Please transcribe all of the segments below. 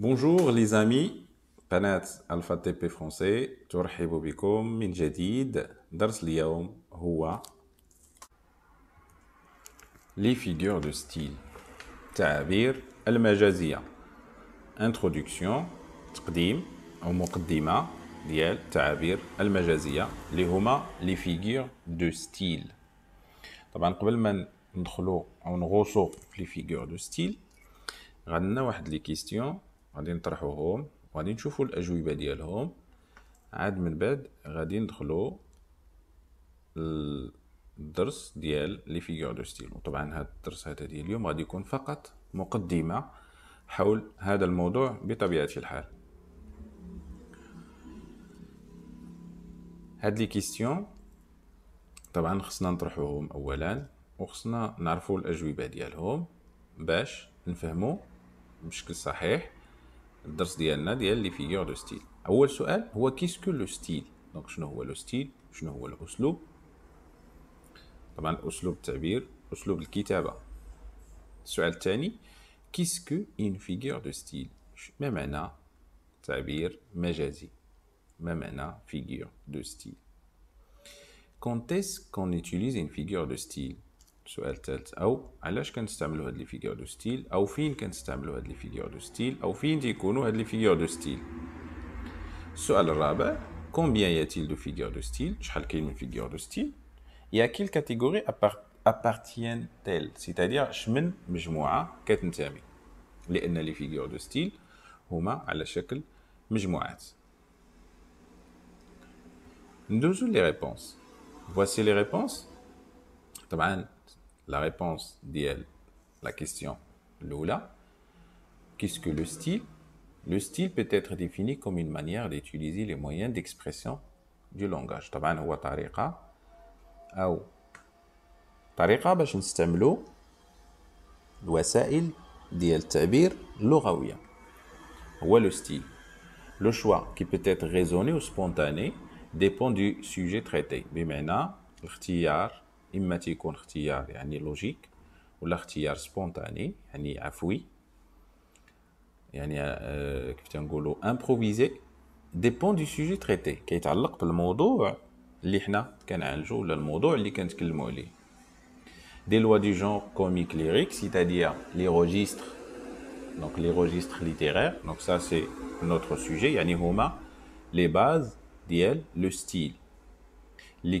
Bonjour les amis قناة الفا تي بي فرونسي ترحب بكم من جديد درس اليوم هو لي فيغور دو ستيل التعابير المجازية انترودكسيون تقديم أو مقدمة ديال التعابير المجازية اللي هما لي فيغور دو ستيل طبعا قبل ما ندخلو أو نغوصو في لي فيغور دو ستيل غندنا واحد لي كيستيون غادي نطرحوهم وغادي نشوفو الاجوبه ديالهم عاد من بعد غادي ندخلو الدرس ديال لي فيغور دو ستيل وطبعا هذا الدرس هذا ديال اليوم غادي يكون فقط مقدمه حول هذا الموضوع بطبيعه الحال هاد لي كيستيون طبعا خصنا نطرحوهم اولا وخصنا نعرفو الاجوبه ديالهم باش نفهمو بشكل صحيح الدرس ديالنا ديال لي فيغور دو ستيل اول سؤال هو كيسكو لو ستيل دونك شنو هو لو ستيل شنو هو الاسلوب طبعا اسلوب التعبير اسلوب الكتابه السؤال الثاني كيسكو ان فيغور دو ستيل ما معنى تعبير مجازي ما معنى فيغور دو ستيل كونتيس كون ce qu'on utilise دو ستيل السؤال الثالث او علاش كنستعملوا هاد لي فيغور دو ستيل او فين كنستعملوا هاد لي فيغور دو ستيل او فين تيكونوا هاد لي فيغور دو ستيل السؤال الرابع combien ياتيل دو t دو ستيل شحال كاين من فيغور دو ستيل et à quelle catégorie elles شمن مجموعه كتنتمي لان لي فيغور دو ستيل هما على شكل مجموعات ندوزو لي réponses voici les réponses طبعا la réponse dit-elle la question l'oula qu'est-ce que le style le style peut être défini comme une manière d'utiliser les moyens d'expression du langage طبعا هو طريقة أو طريقة باش نستعملو الوسائل ديال التعبير اللغوية هو لو ستيل لو qui peut être raisonné ou spontané dépend du sujet traité بمعنى الاختيار ouma qui est logique ou l'choix spontané, c'est-à-dire, improvisé, dépend du sujet traité, qui est lié le Des lois du genre comique, lyrique, c'est-à-dire les registres, donc littéraires. Donc ça, c'est notre sujet. niveau les bases, le style, les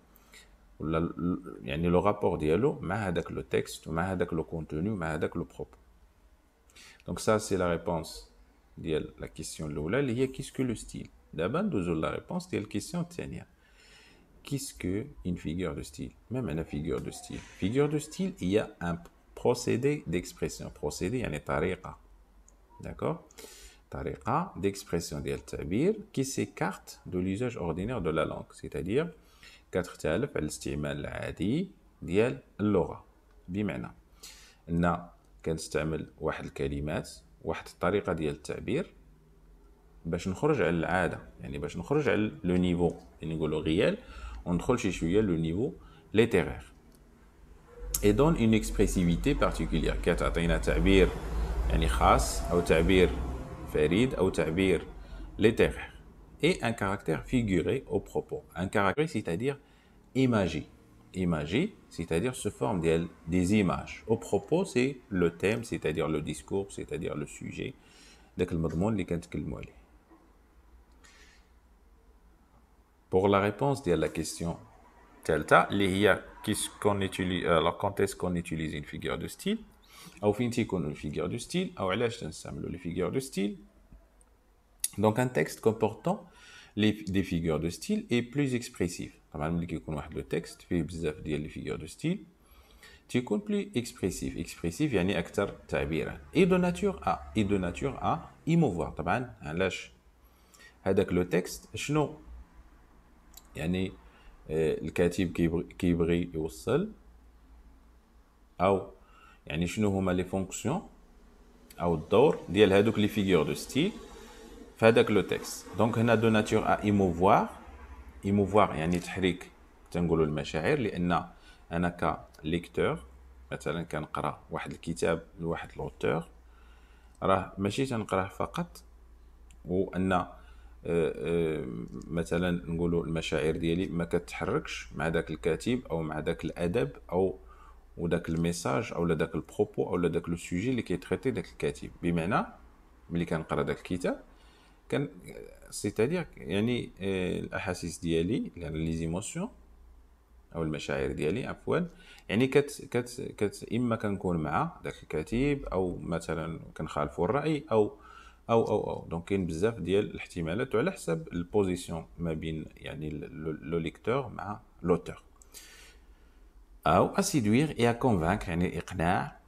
le rapport dire le mais avec le texte mais avec le contenu mais avec le propos donc ça c'est la réponse de la question là il y a qu'est-ce que le style d'abord avons la réponse de la question tiens qu'est-ce que une figure de style même une figure de style figure de style il y a un procédé d'expression procédé en tariqa, d'accord Tariqa d'expression d'italien qui s'écarte de l'usage ordinaire de la langue c'est-à-dire كتختلف على الاستعمال العادي ديال اللغه بمعنى ان كنستعمل واحد الكلمات واحد الطريقه ديال التعبير باش نخرج على العاده يعني باش نخرج على لو نيفو يعني نقولوا غيال وندخل شي شويه لو نيفو ليتيرير اي دون اون اكسبريسيفيتي بارتيكولير كتعطينا تعبير يعني خاص او تعبير فريد او تعبير ليتيرير et un caractère figuré au propos. Un caractère, c'est-à-dire imagé. Imagé, c'est-à-dire se forme des, des, images. Au propos, c'est le thème, c'est-à-dire le discours, c'est-à-dire le sujet. Pour la réponse à la question est-ce qu'on utilise une figure de style, Au fin دو qu'on une figure de style, ou à on علاش تنستعملو figure de style, donc un texte comportant les, des figures de style est plus expressif. Le texte a des figures de style. Tu plus expressif. Expressif, il y a Et de nature à. Et de nature à le texte, il y a qui au sol. Il y a fonctions. Il les figures de style. فهذاك لو تكست دونك هنا دو ناتور ا ايموفوار ايموفوار يعني تحريك تنقولوا المشاعر لان انا كليكتور مثلا كنقرا واحد الكتاب لواحد لوتور راه ماشي تنقراه فقط وان آه، آه، مثلا نقولوا المشاعر ديالي ما كتحركش مع داك الكاتب او مع داك الادب او وداك الميساج او داك البروبو او داك لو سوجي اللي كيتريتي داك الكاتب بمعنى ملي كنقرا داك الكتاب كان سيتادير يعني آه، الاحاسيس ديالي لي يعني زيموسيون او المشاعر ديالي عفوا يعني كت كت كت اما كنكون مع داك الكاتب او مثلا كنخالفو الراي او او او او دونك كاين بزاف ديال الاحتمالات وعلى حسب البوزيسيون ما بين يعني لو ليكتور مع لوتور او اسيدوير يا كونفانك يعني اقناع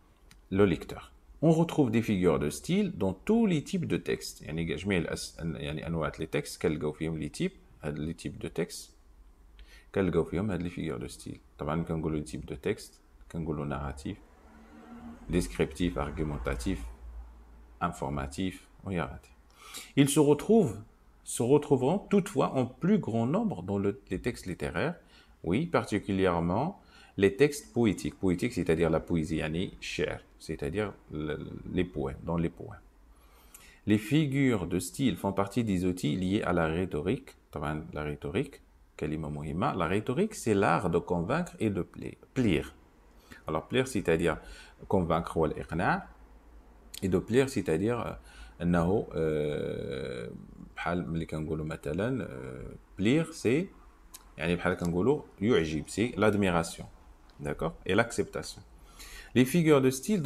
لو ليكتور on retrouve des figures de style dans tous les types de textes. يعني جميع les يعني quel لي تكست كنلقاو فيهم لي تيب de لي تيب دو تكست كنلقاو فيهم le type de texte ستيل طبعا كنقولوا لي تيب descriptif argumentatif informatif y ils se retrouvent se retrouveront toutefois en plus grand nombre dans les textes littéraires oui particulièrement les textes poétiques poétiques c'est-à-dire la poésie yani, chère c'est-à-dire les poèmes, dans les poèmes. Les figures de style font partie des outils liés à la rhétorique, la rhétorique, La rhétorique, c'est l'art de convaincre et de plaire. Alors plaire, c'est-à-dire convaincre ou et de plaire, c'est-à-dire انه euh, بحال euh, euh, plaire, c'est, d'accord et l'acceptation. Les figures de style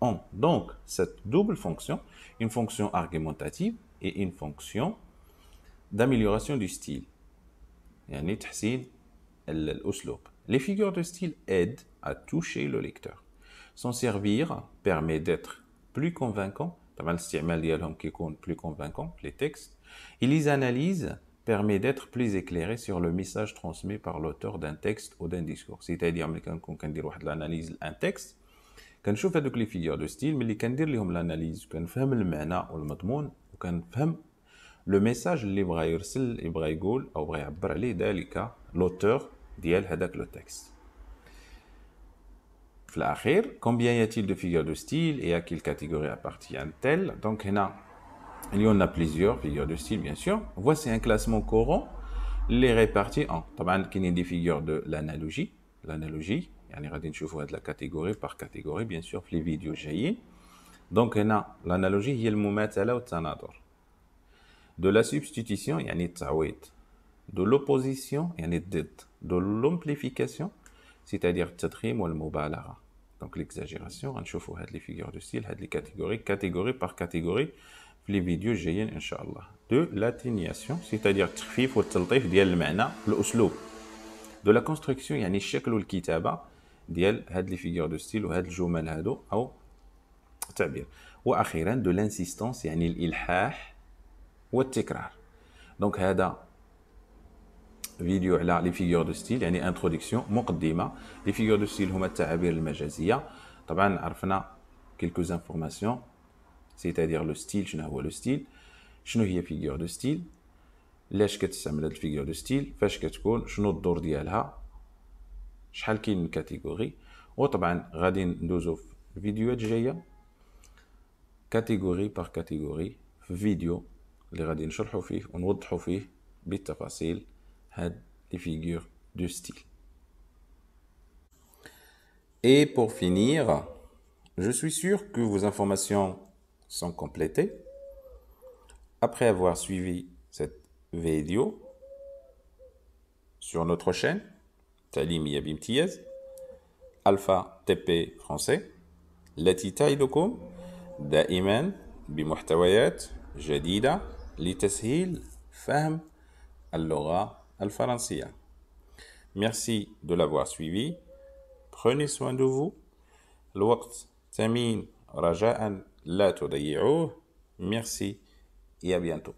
ont donc cette double fonction, une fonction argumentative et une fonction d'amélioration du style. Les figures de style aident à toucher le lecteur. S'en servir permet d'être plus convaincant, plus convaincant les textes, et les analyses permet d'être plus éclairé sur le message transmis par l'auteur d'un texte ou d'un discours. C'est-à-dire, qu'on peut faire واحد l'analyse un texte, qu'on peut لي فيغور دو ستيل ملي كندير لهم l'analyse, كنفهم المعنى والمضمون وكنفهم لو ميساج اللي بغا يرسل يبغى يقول او بغا يعبر عليه ذلك l'auteur ديال le texte. combien y a-t-il de figures de style et à quelle catégorie appartient-elle donc هنا il y en a plusieurs figures de style, bien sûr. Voici un classement courant, les répartis en. Il y a des figures de l'analogie. L'analogie, il je vois de la catégorie par catégorie, bien sûr, les vidéos Donc, l'analogie, il y a le a ou De la substitution, il y a le De l'opposition, il y a le De l'amplification, c'est-à-dire tadrim ou le alara. Donc, l'exagération, on a les figures de style, les catégories, catégories par catégorie. لي فيديو الجايين ان شاء الله دو لاتينياسيون سيتادير التخفيف والتلطيف ديال المعنى الاسلوب دو لا كونستركسيون يعني الشكل والكتابه ديال هاد لي فيغور دو ستيل وهاد الجمل هادو او التعبير واخيرا دو لانسيستونس يعني الالحاح والتكرار دونك هذا فيديو على لي فيغور دو ستيل يعني انتروديكسيون مقدمه لي فيغور دو ستيل هما التعابير المجازيه طبعا عرفنا كيلكو زانفورماسيون c'est-à-dire le style, شنو هو le style, شنو هي figure de style, علاش كتستعمل هذه دو فاش كتكون شنو الدور ديالها شحال كاين من كاتيجوري وطبعا غادي ندوزو في كاتيجوري بار كاتيجوري فيديو اللي غادي نشرحو فيه ونوضحو فيه بالتفاصيل فيغور دو style Et pour finir, je suis sûr que vos informations sont complétés. Après avoir suivi cette vidéo sur notre chaîne, Talim Yabim Tiez, Alpha TP français, التي تعدكم دائما بمحتويات جديدة لتسهيل فهم اللغة الفرنسية. Merci de l'avoir suivi. Prenez soin de vous. الوقت Tamin Rajaan la pas. Merci et à bientôt.